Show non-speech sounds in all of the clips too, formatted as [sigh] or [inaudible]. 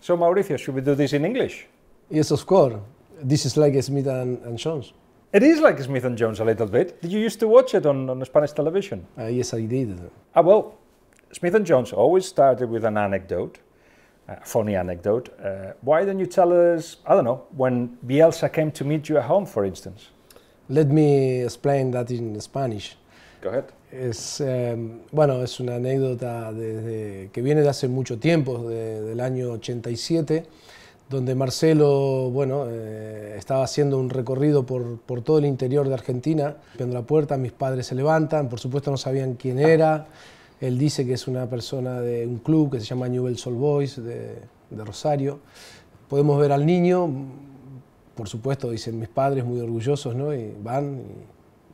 So, Mauricio, should we do this in English? Yes, of course. This is like Smith and, and Jones. It is like Smith and Jones a little bit. Did you used to watch it on, on Spanish television? Uh, yes, I did. Ah, well, Smith and Jones always started with an anecdote, a funny anecdote. Uh, why don't you tell us, I don't know, when Bielsa came to meet you at home, for instance? Let me explain that in Spanish. Es, em, bueno, es una anécdota que viene de hace mucho tiempo, del año 87, donde Marcelo bueno, eh, estaba haciendo un recorrido por, todo el interior de Argentina, viendo la puerta, mis padres se levantan, por supuesto no sabían quién ah. era, él dice que es una persona de un club que se llama Newell's Soul Boys de, Rosario. Podemos ver al niño, por supuesto, dicen mis padres, muy orgullosos, ¿no? Y van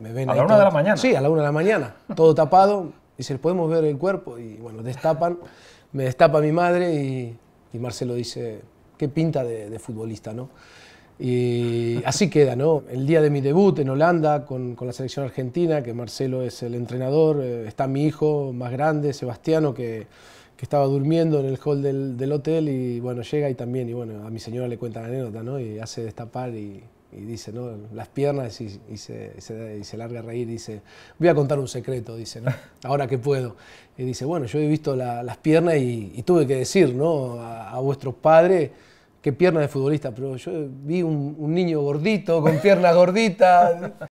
¿A la una de la mañana? Sí, a la una de la mañana, [laughs] todo tapado, dice, ¿podemos ver el cuerpo? Y bueno, destapan, me destapa mi madre y, y Marcelo dice, qué pinta de, futbolista, ¿no? Y así queda, ¿no? El día de mi debut en Holanda con, con la selección argentina, que Marcelo es el entrenador, eh, está mi hijo más grande, Sebastiano, que, que estaba durmiendo en el hall del, del, hotel y bueno, llega y también, y bueno, a mi señora le cuenta la anécdota, ¿no? Y hace destapar y y dice, ¿no? Las piernas y, se, larga a reír. Dice, voy a contar un secreto, dice, ¿no? [laughs] Ahora que puedo. Y dice, bueno, yo he visto las piernas y, tuve que decir, ¿no? A, vuestros padres qué piernas de futbolista, pero yo vi un, un niño gordito, con piernas gorditas.